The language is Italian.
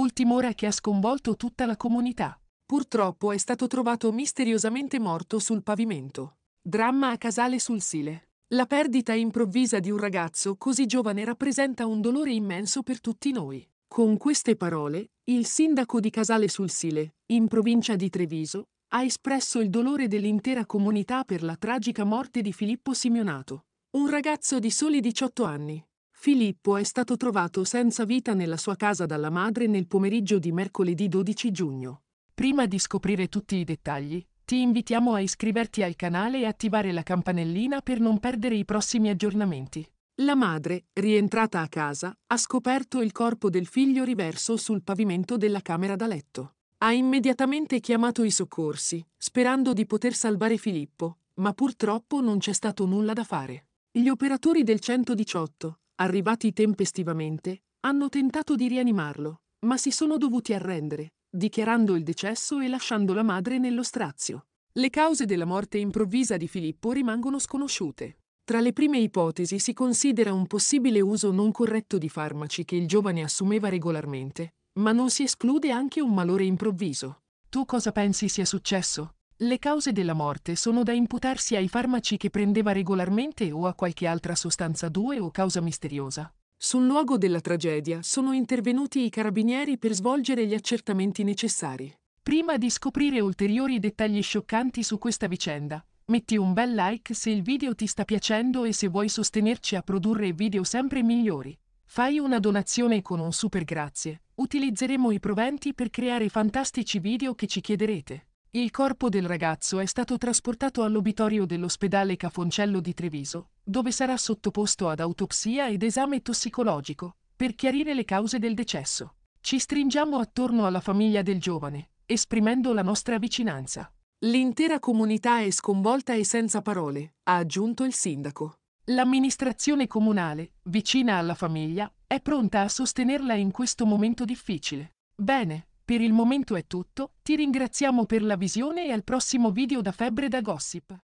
ultim'ora che ha sconvolto tutta la comunità. Purtroppo è stato trovato misteriosamente morto sul pavimento. Dramma a Casale sul Sile. La perdita improvvisa di un ragazzo così giovane rappresenta un dolore immenso per tutti noi. Con queste parole, il sindaco di Casale sul Sile, in provincia di Treviso, ha espresso il dolore dell'intera comunità per la tragica morte di Filippo Simeonato. un ragazzo di soli 18 anni, Filippo è stato trovato senza vita nella sua casa dalla madre nel pomeriggio di mercoledì 12 giugno. Prima di scoprire tutti i dettagli, ti invitiamo a iscriverti al canale e attivare la campanellina per non perdere i prossimi aggiornamenti. La madre, rientrata a casa, ha scoperto il corpo del figlio riverso sul pavimento della camera da letto. Ha immediatamente chiamato i soccorsi, sperando di poter salvare Filippo, ma purtroppo non c'è stato nulla da fare. Gli operatori del 118, arrivati tempestivamente, hanno tentato di rianimarlo, ma si sono dovuti arrendere, dichiarando il decesso e lasciando la madre nello strazio. Le cause della morte improvvisa di Filippo rimangono sconosciute. Tra le prime ipotesi si considera un possibile uso non corretto di farmaci che il giovane assumeva regolarmente, ma non si esclude anche un malore improvviso. Tu cosa pensi sia successo? Le cause della morte sono da imputarsi ai farmaci che prendeva regolarmente o a qualche altra sostanza 2 o causa misteriosa. Sul luogo della tragedia sono intervenuti i carabinieri per svolgere gli accertamenti necessari. Prima di scoprire ulteriori dettagli scioccanti su questa vicenda, metti un bel like se il video ti sta piacendo e se vuoi sostenerci a produrre video sempre migliori. Fai una donazione con un super grazie. Utilizzeremo i proventi per creare fantastici video che ci chiederete. Il corpo del ragazzo è stato trasportato all'obitorio dell'ospedale Cafoncello di Treviso, dove sarà sottoposto ad autopsia ed esame tossicologico, per chiarire le cause del decesso. Ci stringiamo attorno alla famiglia del giovane, esprimendo la nostra vicinanza. L'intera comunità è sconvolta e senza parole, ha aggiunto il sindaco. L'amministrazione comunale, vicina alla famiglia, è pronta a sostenerla in questo momento difficile. Bene, per il momento è tutto, ti ringraziamo per la visione e al prossimo video da Febbre da Gossip.